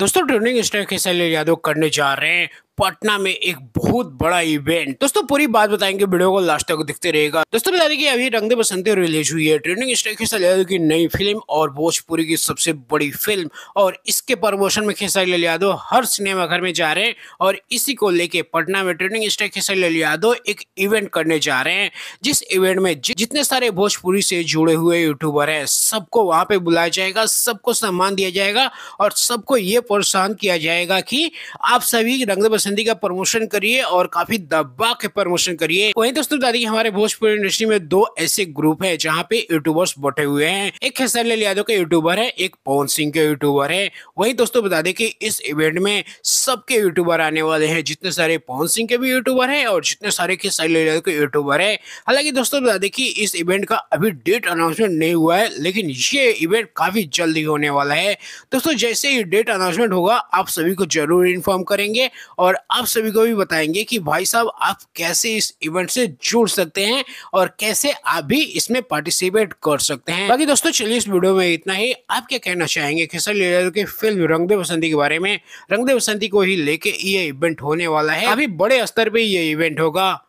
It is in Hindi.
दोस्तों ट्रेनिंग स्टेक के लिए यादव करने जा रहे हैं पटना में एक बहुत बड़ा इवेंट दोस्तों पूरी बात बताएंगे वीडियो को लास्ट तक देखते रहेगा दोस्तों बता दें कि अभी रंग दे बसंती रिलीज हुई है ट्रेंडिंग स्टाइल हिस्सा ले की नई फिल्म और भोजपुरी की सबसे बड़ी फिल्म और इसके प्रमोशन में खेसारी लाल यादव हर सिनेमा घर में जा रहे हैं और इसी को लेके पटना में ट्रेंडिंग स्टाइल खेसारी लाल यादव एक इवेंट करने जा रहे हैं जिस इवेंट में जितने सारे भोजपुरी से जुड़े हुए यूट्यूबर है सबको वहाँ पे बुलाया जाएगा सबको सम्मान दिया जाएगा और सबको ये प्रोत्साहन किया जाएगा कि आप सभी रंग दे पसंदी का प्रमोशन करिए और काफी दबा के प्रमोशन करिए वही दोस्तों बता दें हमारे भोजपुर इंडस्ट्री में दो ऐसे ग्रुप है जहाँ पे यूट्यूबर्स बैठे हुए हैं एक है सरल यादव का यूट्यूबर है एक पवन सिंह के यूट्यूबर है वही दोस्तों बता दें कि इस इवेंट में सबके यूट्यूबर आने वाले हैं जितने सारे पवन सिंह के भी यूट्यूबर है और जितने सारे खेसारी सरल यादव के यूट्यूबर है हालांकि दोस्तों बता दें कि इस इवेंट का अभी डेट अनाउंसमेंट नहीं हुआ है लेकिन ये इवेंट काफी जल्दी होने वाला है दोस्तों जैसे ही डेट अनाउंसमेंट होगा आप सभी को जरूर इन्फॉर्म करेंगे और और आप सभी को भी बताएंगे कि भाई साहब आप कैसे इस इवेंट से जुड़ सकते हैं और कैसे आप भी इसमें पार्टिसिपेट कर सकते हैं बाकी दोस्तों चलिए इस वीडियो में इतना ही आप क्या कहना चाहेंगे खेसर लीला की फिल्म रंगदे बसंती के बारे में रंगदे बसंती को ही लेके ये इवेंट होने वाला है अभी बड़े स्तर पर ये इवेंट होगा